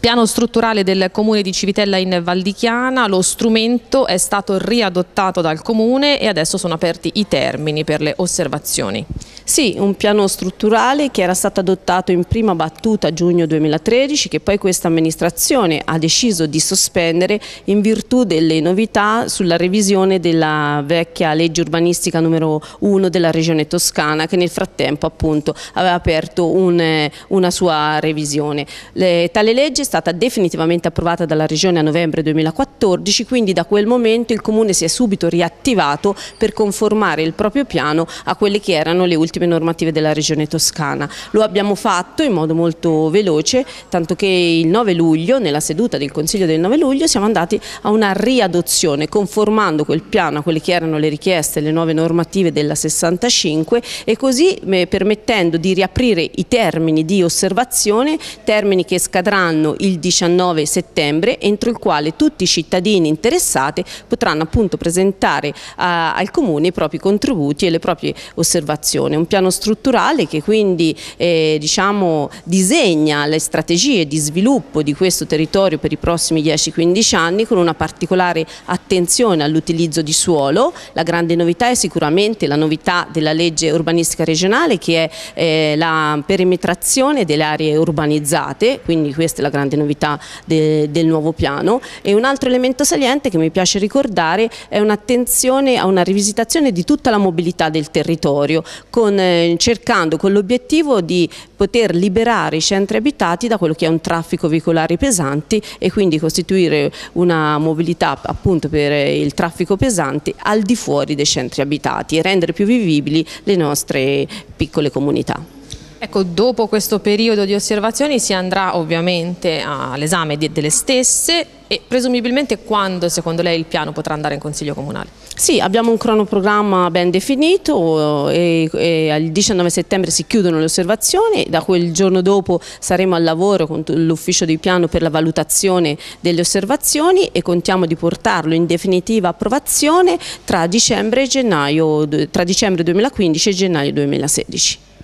Piano strutturale del comune di Civitella in Valdichiana, lo strumento è stato riadottato dal comune e adesso sono aperti i termini per le osservazioni. Sì, un piano strutturale che era stato adottato in prima battuta a giugno 2013 che poi questa amministrazione ha deciso di sospendere in virtù delle novità sulla revisione della vecchia legge urbanistica numero 1 della regione toscana che nel frattempo appunto aveva aperto un, una sua revisione. Le, tale legge è stata definitivamente approvata dalla regione a novembre 2014 quindi da quel momento il comune si è subito riattivato per conformare il proprio piano a quelle che erano le ultime ultime normative della regione toscana. Lo abbiamo fatto in modo molto veloce, tanto che il 9 luglio, nella seduta del Consiglio del 9 luglio, siamo andati a una riadozione, conformando quel piano a quelle che erano le richieste, le nuove normative della 65 e così eh, permettendo di riaprire i termini di osservazione, termini che scadranno il 19 settembre, entro il quale tutti i cittadini interessati potranno appunto presentare eh, al Comune i propri contributi e le proprie osservazioni. Un piano strutturale che quindi eh, diciamo, disegna le strategie di sviluppo di questo territorio per i prossimi 10-15 anni con una particolare attenzione all'utilizzo di suolo. La grande novità è sicuramente la novità della legge urbanistica regionale che è eh, la perimetrazione delle aree urbanizzate, quindi questa è la grande novità de del nuovo piano. E un altro elemento saliente che mi piace ricordare è un'attenzione a una rivisitazione di tutta la mobilità del territorio con eh, cercando con l'obiettivo di poter liberare i centri abitati da quello che è un traffico veicolare pesante e quindi costituire una mobilità appunto per eh, il traffico pesante al di fuori dei centri abitati e rendere più vivibili le nostre piccole comunità. Ecco, dopo questo periodo di osservazioni si andrà ovviamente all'esame delle stesse e presumibilmente quando secondo lei il piano potrà andare in Consiglio Comunale? Sì, abbiamo un cronoprogramma ben definito eh, e, e il 19 settembre si chiudono le osservazioni, da quel giorno dopo saremo al lavoro con l'ufficio di piano per la valutazione delle osservazioni e contiamo di portarlo in definitiva approvazione tra dicembre, gennaio, tra dicembre 2015 e gennaio 2016.